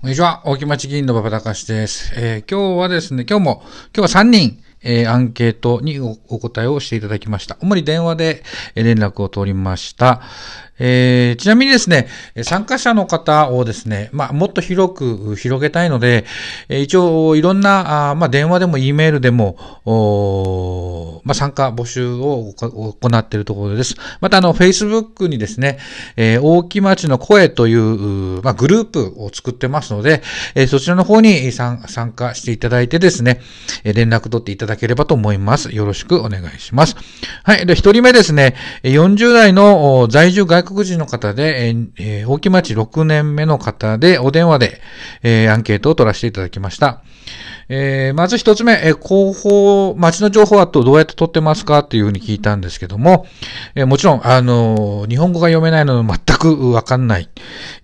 こんにちは。大木町議員の馬場隆です、えー、今日はですね、今日も、今日は3人、えー、アンケートにお答えをしていただきました。主に電話で連絡を取りました。えー、ちなみにですね、参加者の方をですね、まあ、もっと広く広げたいので、一応、いろんな、あまあ、電話でも E メールでも、おまあ、参加募集を行っているところです。また、あの、Facebook にですね、えー、大木町の声という、まあ、グループを作ってますので、えー、そちらの方に参加していただいてですね、連絡取っていただければと思います。よろしくお願いします。はい。で、一人目ですね、40代の在住外国人の方で、えー、大木町6年目の方で、お電話で、えー、アンケートを取らせていただきました。えー、まず一つ目、えー、広報、町の情報はどうやって取ってますかっていうふうに聞いたんですけども、えー、もちろん、あの日本語が読めないので全くわかんない、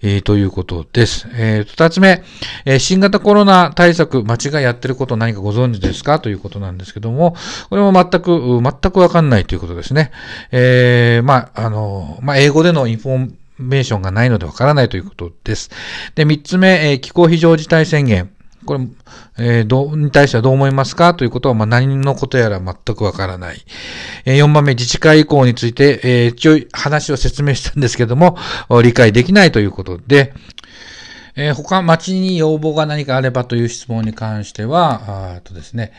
えー、ということです。えー、二つ目、えー、新型コロナ対策、町がやってること何かご存知ですかということなんですけども、これも全く、全くわかんないということですね。えー、まあ、あのまあ、英語でのインフォメーションがないのでわからないということです。で、3つ目、えー、気候非常事態宣言。これ、えー、どう、に対してはどう思いますかということは、まあ、何のことやら全くわからない。えー、4番目、自治会以降について、えー、一応話を説明したんですけども、理解できないということで、えー、他、町に要望が何かあればという質問に関しては、あとですね、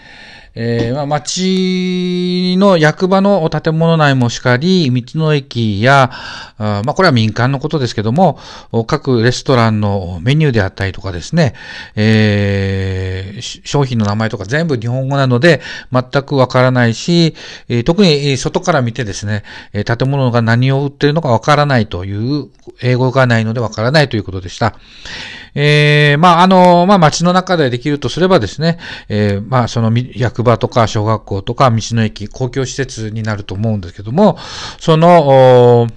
えー、まあ、町の役場の建物内もしかり、道の駅や、あまあ、これは民間のことですけども、各レストランのメニューであったりとかですね、えー、商品の名前とか全部日本語なので、全くわからないし、え特に外から見てですね、建物が何を売ってるのかわからないという、英語がないのでわからないということでした。えー、まあ、あの、まあ、の中でできるとすればですね、えー、まあ、その役場とか小学校とか道の駅、公共施設になると思うんですけども、その、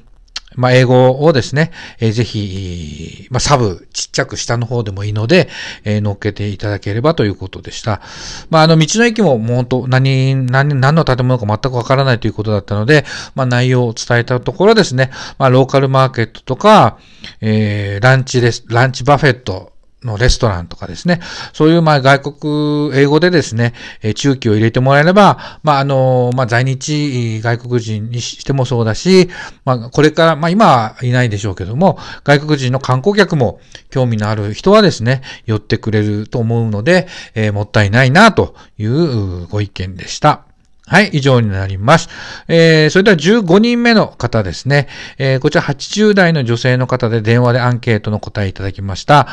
まあ、英語をですね、えー、ぜひ、まあ、サブ、ちっちゃく下の方でもいいので、えー、乗っけていただければということでした。まあ、あの、道の駅ももう本当、何、何、何の建物か全くわからないということだったので、まあ、内容を伝えたところですね、まあ、ローカルマーケットとか、えー、ランチです、ランチバフェット、のレストランとかですね、そういうまあ外国、英語でですね、え中期を入れてもらえれば、まああの、まあ在日外国人にしてもそうだし、まあこれから、まあ今はいないでしょうけども、外国人の観光客も興味のある人はですね、寄ってくれると思うので、えー、もったいないなというご意見でした。はい、以上になります。えー、それでは15人目の方ですね。えー、こちら80代の女性の方で電話でアンケートの答えいただきました。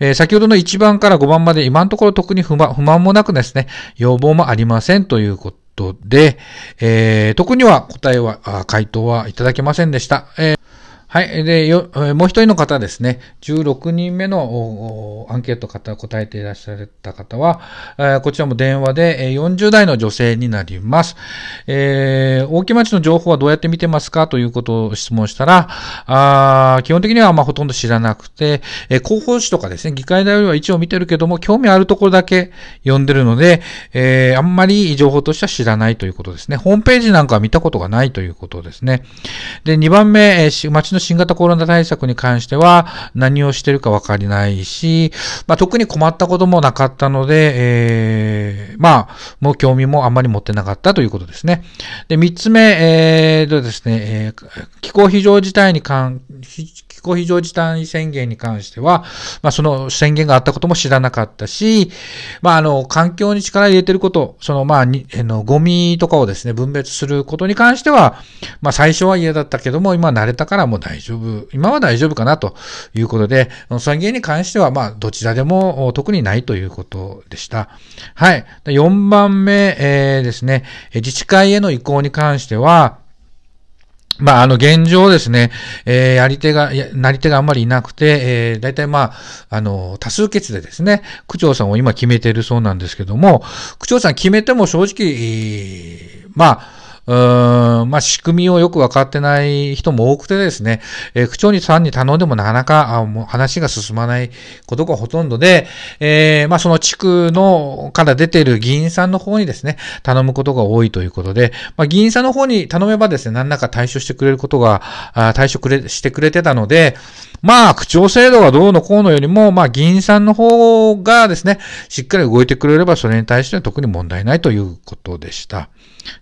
えー、先ほどの1番から5番まで今のところ特に不満不満もなくですね、要望もありませんということで、えー、特には答えは、回答はいただけませんでした。えーはい。で、よ、もう一人の方ですね。16人目のアンケート方、答えていらっしゃった方は、えこちらも電話で、え40代の女性になります。えー、大木町の情報はどうやって見てますかということを質問したら、あ基本的にはまほとんど知らなくて、え広報誌とかですね、議会代表は一応見てるけども、興味あるところだけ読んでるので、えあんまり情報としては知らないということですね。ホームページなんかは見たことがないということですね。で、2番目、えー、町の新型コロナ対策に関しては何をしてるかわかりないし、まあ、特に困ったこともなかったので、えー、まあ、もう興味もあんまり持ってなかったということですね。で、三つ目、えー、とですね、えー、気候非常事態に関、行非常事態宣言に関しては、まあ、その宣言があったことも知らなかったし、まあ、あの、環境に力入れてること、その、まあ、に、あの、ゴミとかをですね、分別することに関しては、まあ、最初は嫌だったけども、今慣れたからもう大丈夫、今は大丈夫かなということで、宣言に関しては、まあ、どちらでも特にないということでした。はい。4番目、えー、ですね、自治会への移行に関しては、まあ、あの、現状ですね、えー、やり手が、なり手があんまりいなくて、えー、大体まあ、あの、多数決でですね、区長さんを今決めているそうなんですけども、区長さん決めても正直、まあ、うーん、まあ、仕組みをよくわかってない人も多くてですね、えー、区長にさんに頼んでもなかなかあもう話が進まないことがほとんどで、えー、まあ、その地区の、から出てる議員さんの方にですね、頼むことが多いということで、まあ、議員さんの方に頼めばですね、何らか対処してくれることが、あ対処くれ、してくれてたので、まあ、区長制度がどうのこうのよりも、まあ、議員さんの方がですね、しっかり動いてくれれば、それに対しては特に問題ないということでした。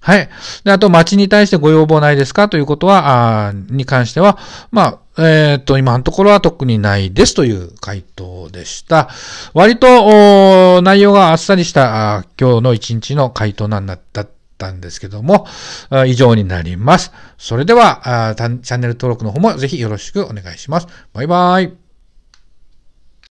はい。であと、町に対してご要望ないですかということは、あに関しては、まあ、えっ、ー、と、今のところは特にないですという回答でした。割と、内容があっさりした今日の一日の回答なんだったんですけども、以上になります。それでは、チャンネル登録の方もぜひよろしくお願いします。バイバイ。